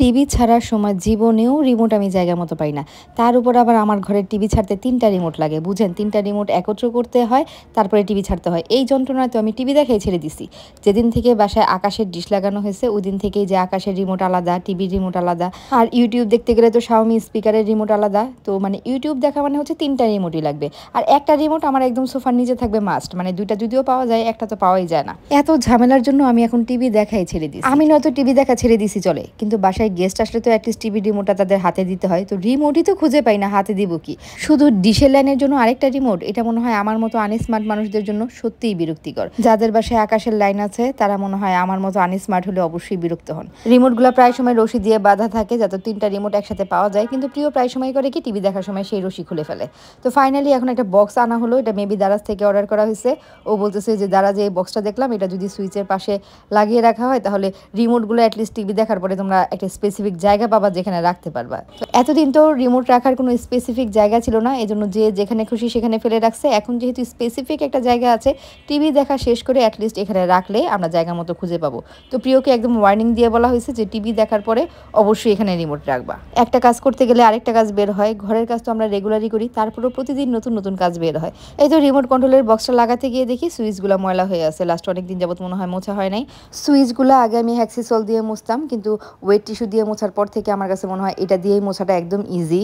TV ছাড়ার সময় জীবনেও রিমোট আমি জায়গা মতো পাই না তার উপর আবার আমার ঘরের টিভি ছাড়তে তিনটা রিমোট লাগে বুঝেন তিনটা রিমোট একত্র করতে হয় তারপরে টিভি ছাড়তে হয় এই যন্ত্রণায় তো আমি টিভি দেখাই ছেড়ে দিছি যেদিন থেকে বাসায় আকাশের ডিশ লাগানো হয়েছে ওই দিন থেকেই যে আকাশের রিমোট আলাদা টিভির রিমোট আলাদা আর ইউটিউব দেখতে গেলে তো শাওমি স্পিকারের রিমোট আলাদা তো মানে ইউটিউব দেখা মানে হচ্ছে তিনটা রিমোটই লাগবে আর একটা রিমোট আমার একদম সোফার নিচে থাকবে মাস্ট মানে দুইটা যদিও পাওয়া যায় একটা তো পাওয়াই যায় না এত ঝামেলার জন্য আমি এখন টিভি দেখাই ছেড়ে দিই আমি নয়তো টিভি দেখা ছেড়ে দিছি চলে কিন্তু বাসায় আমাদের গেস্ট আসলে তো অ্যাটলিস্ট টিভি রিমোটটা তাদের হাতে দিতে হয় তো রিমোটই তো খুঁজে পাই না হাতে দিব কি শুধু ডিশের লাইনের জন্য আরেকটা রিমোট এটা মনে হয় আমার মতো আনস্মার্ট মানুষদের জন্য সত্যিই বিরক্তিকর যাদের বাসায় আকাশের লাইন আছে তারা মনে হয় আমার মতো আনস্মার্ট হলে অবশ্যই বিরক্ত হন রিমোটগুলো প্রায় সময় রশি দিয়ে বাধা থাকে যাতে তিনটা রিমোট একসাথে পাওয়া যায় কিন্তু প্রিয় প্রায় সময় করে কি টিভি দেখার সময় সেই রশি খুলে ফেলে তো ফাইনালি এখন একটা বক্স আনা হলো এটা মেবি দারাজ থেকে অর্ডার করা হয়েছে ও বলতেছে যে দারাজ এই বক্সটা দেখলাম এটা যদি সুইচের পাশে লাগিয়ে রাখা হয় তাহলে রিমোটগুলো অ্যাটলিস্ট টিভি দেখার পরে তোমরা একটা স্পেসিফিক জায়গা পাবা যেখানে রাখতে পারবা তো এতদিন তো রিমোট রাখার কোনো স্পেসিফিক জায়গা ছিল না এজন্য যে যেখানে খুশি সেখানে ফেলে রাখছে এখন যেহেতু স্পেসিফিক একটা জায়গা আছে টিভি দেখা শেষ করে অ্যাটলিস্ট এখানে রাখলে আমরা জায়গা মতো খুঁজে পাবো তো প্রিয়কে একদম ওয়ার্নিং দিয়ে বলা হয়েছে যে টিভি দেখার পরে অবশ্যই এখানে রিমোট রাখবা একটা কাজ করতে গেলে আরেকটা কাজ বের হয় ঘরের কাজ তো আমরা রেগুলারই করি তারপরেও প্রতিদিন নতুন নতুন কাজ বের হয় এই তো রিমোট কন্ট্রোলের বক্সটা লাগাতে গিয়ে দেখি সুইচগুলো ময়লা হয়ে আছে লাস্ট অনেক দিন যাবত মনে হয় মোছা হয় নাই সুইচগুলো আগে আমি হ্যাক্সিসল দিয়ে মুছতাম কিন্তু ওয়েট টিস্যু দিয়ে মোছার পর থেকে আমার কাছে মনে হয় এটা দিয়েই মোছাটা একদম ইজি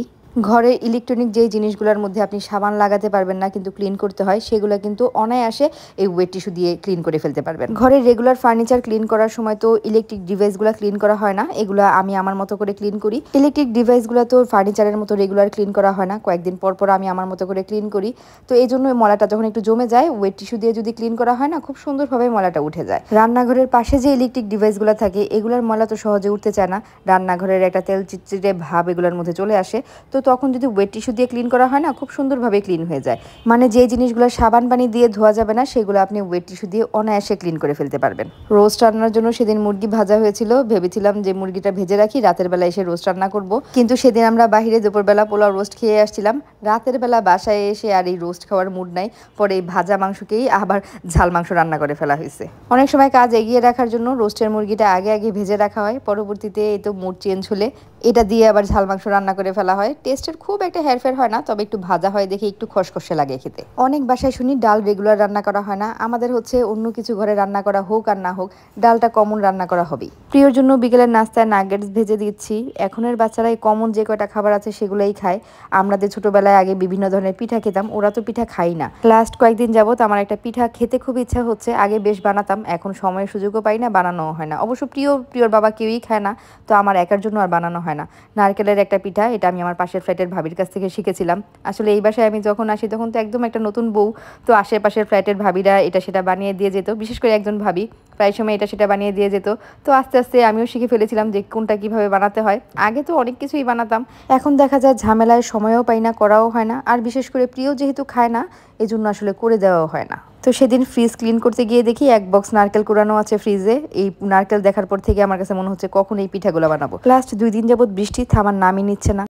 ঘরে ইলেকট্রনিক যেই জিনিসগুলোর মধ্যে আপনি সাবান লাগাতে পারবেন না কিন্তু ক্লিন করতে হয় সেগুলো কিন্তু অনায়াসে এই ওয়েট টিস্যু দিয়ে ক্লিন করে ফেলতে পারবেন ঘরের রেগুলার ফার্নিচার ক্লিন করার সময় তো ইলেকট্রিক ডিভাইসগুলো ক্লিন করা হয় না এগুলো আমি আমার মতো করে ক্লিন করি ইলেকট্রিক ডিভাইসগুলো তো ফার্নিচারের মতো রেগুলার ক্লিন করা হয় না কয়েকদিন পর পর আমি আমার মতো করে ক্লিন করি তো এই জন্য মলাটা যখন একটু জমে যায় ওয়েট টিস্যু দিয়ে যদি ক্লিন করা হয় না খুব সুন্দরভাবে মলাটা উঠে যায় রান্নাঘরের পাশে যে ইলেকট্রিক ডিভাইসগুলো থাকে এগুলোর মলা তো সহজে উঠতে চায় না রান্নাঘরের একটা তেল চিটচিটে ভাব এগুলোর মধ্যে চলে আসে তো তখন যদি ওয়েট টিস্যু দিয়ে ক্লিন করা হয় না খুব সুন্দরভাবে ক্লিন হয়ে যায় মানে যে জিনিসগুলো সাবান পানি দিয়ে ধোয়া যাবে না সেগুলো আপনি ওয়েট টিস্যু দিয়ে অনায়াসে ক্লিন করে ফেলতে পারবেন রোস্ট রান্নার জন্য সেদিন মুরগি ভাজা হয়েছিল ভেবেছিলাম যে মুরগিটা ভেজে রাখি রাতের বেলা এসে রোস্ট রান্না করব কিন্তু সেদিন আমরা বাহিরে দুপুরবেলা পোলাও রোস্ট খেয়ে আসছিলাম রাতের বেলা বাসায় এসে আর এই রোস্ট খাওয়ার মুড নাই পরে এই ভাজা মাংসকেই আবার ঝাল মাংস রান্না করে ফেলা হয়েছে অনেক সময় কাজ এগিয়ে রাখার জন্য রোস্টের মুরগিটা আগে আগে ভেজে রাখা হয় পরবর্তীতে এই তো মুড চেঞ্জ হলে এটা দিয়ে আবার ঝাল মাংস রান্না করে ফেলা হয় টেস্টের খুব একটা হেরফের হয় না তবে একটু ভাজা হয় দেখে একটু খসখসে লাগে খেতে অনেক বাসায় শুনি ডাল রেগুলার রান্না করা হয় না আমাদের হচ্ছে অন্য কিছু ঘরে রান্না করা হোক আর না হোক ডালটা কমন রান্না করা হবেই প্রিয়র জন্য বিকেলের নাস্তায় নাগেটস ভেজে দিচ্ছি এখনের বাচ্চারা এই কমন যে কয়টা খাবার আছে সেগুলোই খায় আমাদের ছোটবেলায় আগে বিভিন্ন ধরনের পিঠা খেতাম ওরা তো পিঠা খাই না লাস্ট কয়েকদিন যাবত আমার একটা পিঠা খেতে খুব ইচ্ছা হচ্ছে আগে বেশ বানাতাম এখন সময়ের সুযোগও পাই না বানানোও হয় না অবশ্য প্রিয় প্রিয়র বাবা কেউই খায় না তো আমার একার জন্য আর বানানো হয় হয় না নারকেলের একটা পিঠা এটা আমি আমার পাশের ফ্ল্যাটের ভাবির কাছ থেকে শিখেছিলাম আসলে এই বাসায় আমি যখন আসি তখন তো একদম একটা নতুন বউ তো আশেপাশের ফ্ল্যাটের ভাবিরা এটা সেটা বানিয়ে দিয়ে যেত বিশেষ করে একজন ভাবি প্রায় সময় এটা সেটা বানিয়ে দিয়ে যেত তো আস্তে আস্তে আমিও শিখে ফেলেছিলাম যে কোনটা কিভাবে বানাতে হয় আগে তো অনেক কিছুই বানাতাম এখন দেখা যায় ঝামেলায় সময়ও পাই না করাও হয় না আর বিশেষ করে প্রিয় যেহেতু খায় না এজন্য আসলে করে দেওয়াও হয় না তো সেদিন ফ্রিজ ক্লিন করতে গিয়ে দেখি এক বক্স নারকেল কুড়ানো আছে ফ্রিজে এই নারকেল দেখার পর থেকে আমার কাছে মনে হচ্ছে কখন এই পিঠাগুলো বানাবো লাস্ট দুই দিন যাবত বৃষ্টি থামার নামই নিচ্ছে না